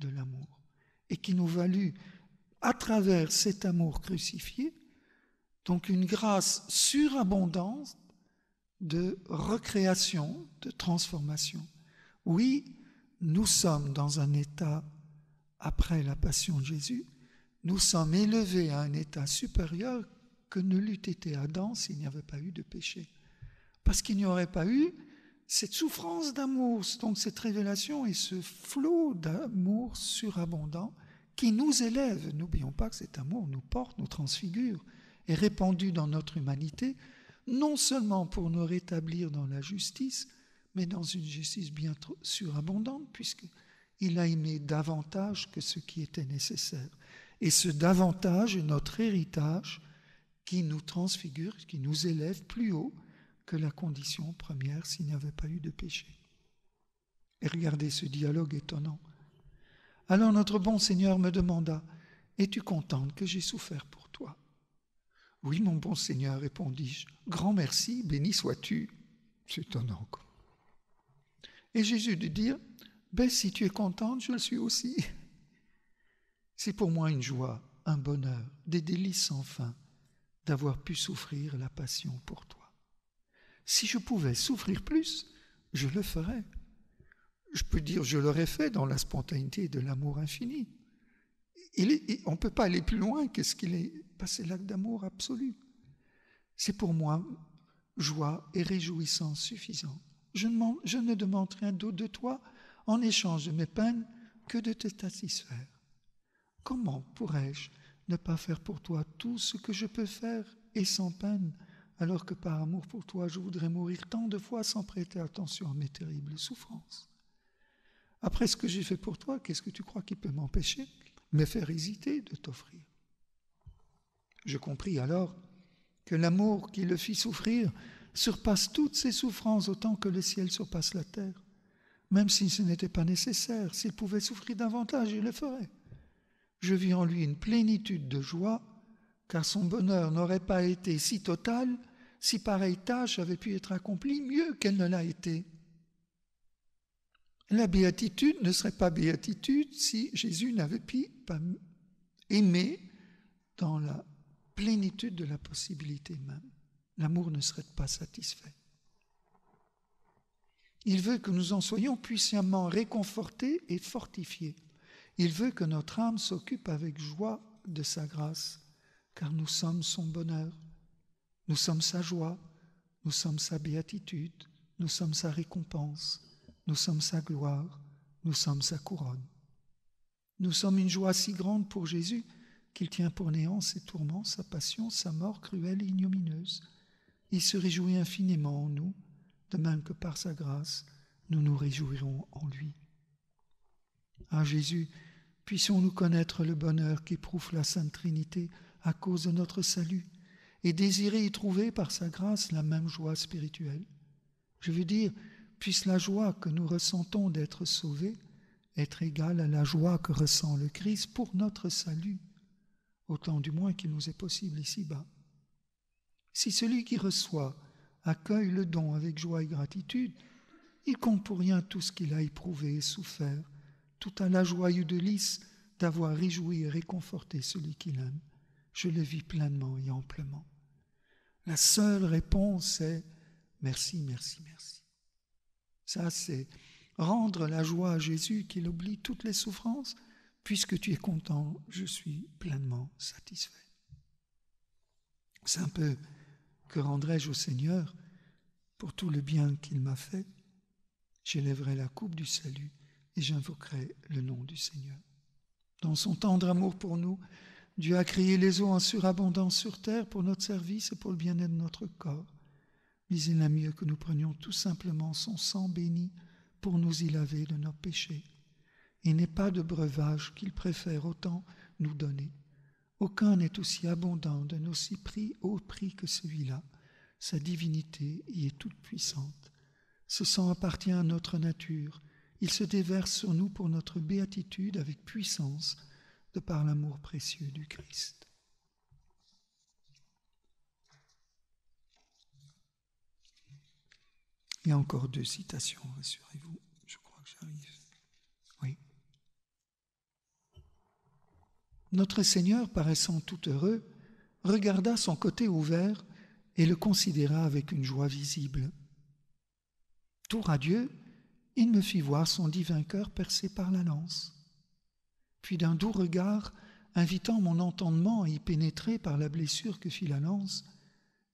de l'amour, et qui nous valut, à travers cet amour crucifié, donc une grâce surabondante de recréation, de transformation. Oui, nous sommes dans un état, après la passion de Jésus, nous sommes élevés à un état supérieur que ne l'eût été Adam s'il n'y avait pas eu de péché parce qu'il n'y aurait pas eu cette souffrance d'amour, donc cette révélation et ce flot d'amour surabondant qui nous élève. N'oublions pas que cet amour nous porte, nous transfigure, est répandu dans notre humanité, non seulement pour nous rétablir dans la justice, mais dans une justice bien trop surabondante, puisqu'il a aimé davantage que ce qui était nécessaire. Et ce davantage est notre héritage qui nous transfigure, qui nous élève plus haut, que la condition première s'il n'y avait pas eu de péché. Et regardez ce dialogue étonnant. Alors notre bon Seigneur me demanda, Es-tu contente que j'ai souffert pour toi Oui, mon bon Seigneur, répondis-je, Grand merci, béni sois-tu. C'est étonnant. Et Jésus de dire, Ben si tu es contente, je le suis aussi. C'est pour moi une joie, un bonheur, des délices sans fin, d'avoir pu souffrir la passion pour toi. Si je pouvais souffrir plus, je le ferais. Je peux dire, je l'aurais fait dans la spontanéité de l'amour infini. on ne peut pas aller plus loin que ce qu'il est passé l'acte d'amour absolu. C'est pour moi joie et réjouissance suffisant. Je, je ne demande rien d'autre de toi en échange de mes peines que de te satisfaire. Comment pourrais-je ne pas faire pour toi tout ce que je peux faire et sans peine alors que par amour pour toi je voudrais mourir tant de fois sans prêter attention à mes terribles souffrances. Après ce que j'ai fait pour toi, qu'est-ce que tu crois qui peut m'empêcher, me faire hésiter de t'offrir Je compris alors que l'amour qui le fit souffrir surpasse toutes ses souffrances autant que le ciel surpasse la terre. Même si ce n'était pas nécessaire, s'il pouvait souffrir davantage, il le ferait. Je vis en lui une plénitude de joie car son bonheur n'aurait pas été si total si pareille tâche avait pu être accomplie mieux qu'elle ne l'a été. La béatitude ne serait pas béatitude si Jésus n'avait pas aimer dans la plénitude de la possibilité même. L'amour ne serait pas satisfait. Il veut que nous en soyons puissamment réconfortés et fortifiés. Il veut que notre âme s'occupe avec joie de sa grâce car nous sommes son bonheur, nous sommes sa joie, nous sommes sa béatitude, nous sommes sa récompense, nous sommes sa gloire, nous sommes sa couronne. Nous sommes une joie si grande pour Jésus qu'il tient pour néant ses tourments, sa passion, sa mort cruelle et ignominieuse. Il se réjouit infiniment en nous, de même que par sa grâce, nous nous réjouirons en lui. Ah Jésus, puissions-nous connaître le bonheur qu'éprouve la Sainte Trinité à cause de notre salut et désirer y trouver par sa grâce la même joie spirituelle. Je veux dire, puisse la joie que nous ressentons d'être sauvés être égale à la joie que ressent le Christ pour notre salut, autant du moins qu'il nous est possible ici-bas. Si celui qui reçoit accueille le don avec joie et gratitude, il compte pour rien tout ce qu'il a éprouvé et souffert, tout à la joie de d'avoir réjoui et réconforté celui qu'il aime je le vis pleinement et amplement. La seule réponse est merci, merci, merci. Ça, c'est rendre la joie à Jésus qu'il oublie toutes les souffrances. Puisque tu es content, je suis pleinement satisfait. C'est un peu que rendrai-je au Seigneur pour tout le bien qu'il m'a fait J'élèverai la coupe du salut et j'invoquerai le nom du Seigneur. Dans son tendre amour pour nous, Dieu a créé les eaux en surabondance sur terre pour notre service et pour le bien-être de notre corps. Mais il n'a mieux que nous prenions tout simplement son sang béni pour nous y laver de nos péchés. Il n'est pas de breuvage qu'il préfère autant nous donner. Aucun n'est aussi abondant d'un aussi prix haut prix que celui-là. Sa divinité y est toute puissante. Ce sang appartient à notre nature. Il se déverse sur nous pour notre béatitude avec puissance par l'amour précieux du Christ. Il y a encore deux citations, rassurez-vous, je crois que j'arrive. Oui. Notre Seigneur, paraissant tout heureux, regarda son côté ouvert et le considéra avec une joie visible. Tour à Dieu, il me fit voir son divin cœur percé par la lance puis d'un doux regard, invitant mon entendement à y pénétrer par la blessure que fit la lance,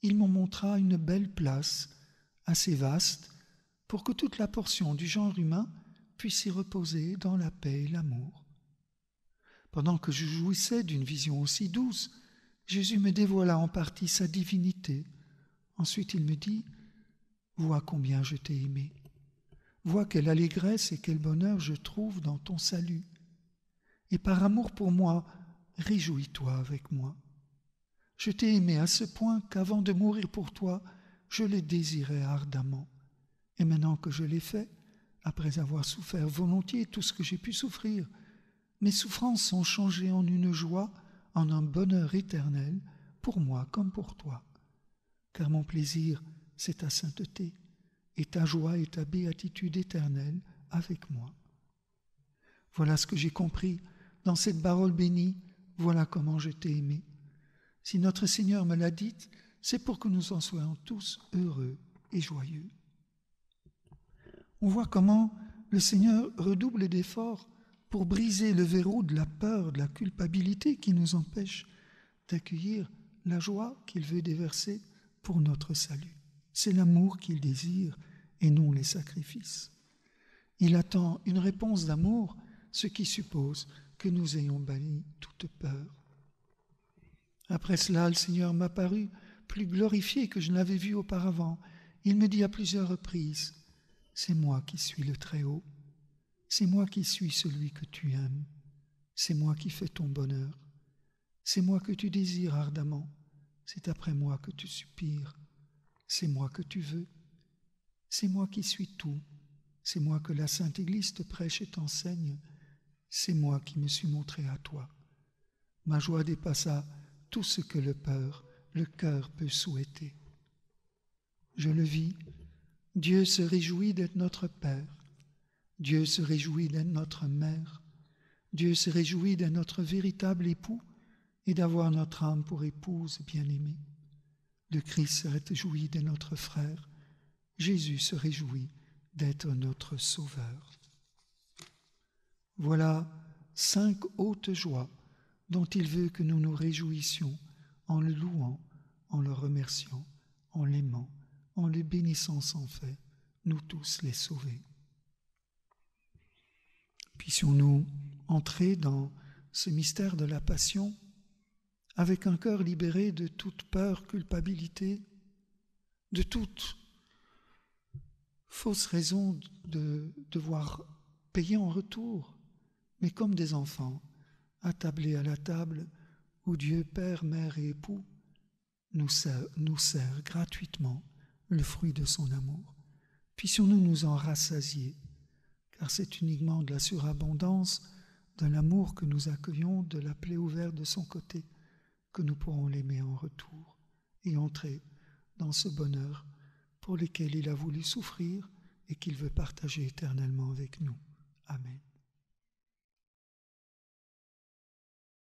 il m'en montra une belle place, assez vaste, pour que toute la portion du genre humain puisse y reposer dans la paix et l'amour. Pendant que je jouissais d'une vision aussi douce, Jésus me dévoila en partie sa divinité. Ensuite il me dit Vois combien je t'ai aimé. Vois quelle allégresse et quel bonheur je trouve dans ton salut et par amour pour moi, réjouis-toi avec moi. Je t'ai aimé à ce point qu'avant de mourir pour toi, je le désirais ardemment. Et maintenant que je l'ai fait, après avoir souffert volontiers tout ce que j'ai pu souffrir, mes souffrances sont changées en une joie, en un bonheur éternel, pour moi comme pour toi. Car mon plaisir, c'est ta sainteté, et ta joie et ta béatitude éternelle avec moi. Voilà ce que j'ai compris dans cette parole bénie, voilà comment je t'ai aimé. Si notre Seigneur me l'a dite, c'est pour que nous en soyons tous heureux et joyeux. On voit comment le Seigneur redouble d'efforts pour briser le verrou de la peur, de la culpabilité qui nous empêche d'accueillir la joie qu'il veut déverser pour notre salut. C'est l'amour qu'il désire et non les sacrifices. Il attend une réponse d'amour, ce qui suppose que nous ayons banni toute peur. Après cela, le Seigneur m'apparut plus glorifié que je ne l'avais vu auparavant. Il me dit à plusieurs reprises, C'est moi qui suis le Très-Haut, c'est moi qui suis celui que tu aimes, c'est moi qui fais ton bonheur, c'est moi que tu désires ardemment, c'est après moi que tu soupires, c'est moi que tu veux, c'est moi qui suis tout, c'est moi que la Sainte Église te prêche et t'enseigne, c'est moi qui me suis montré à toi. Ma joie dépassa tout ce que le peur, le cœur peut souhaiter. Je le vis, Dieu se réjouit d'être notre Père, Dieu se réjouit d'être notre Mère, Dieu se réjouit d'être notre véritable époux et d'avoir notre âme pour épouse bien-aimée. Le Christ se réjouit d'être notre frère, Jésus se réjouit d'être notre Sauveur. Voilà cinq hautes joies dont il veut que nous nous réjouissions en le louant, en le remerciant, en l'aimant, en le bénissant sans fait, nous tous les sauvés. Puissions-nous entrer dans ce mystère de la passion avec un cœur libéré de toute peur, culpabilité, de toute fausse raison de devoir payer en retour, mais comme des enfants, attablés à la table où Dieu Père, Mère et Époux nous sert, gratuitement le fruit de son amour. Puissions-nous nous en rassasier, car c'est uniquement de la surabondance de l'amour que nous accueillons, de la plaie ouverte de son côté, que nous pourrons l'aimer en retour et entrer dans ce bonheur pour lequel il a voulu souffrir et qu'il veut partager éternellement avec nous. Amen.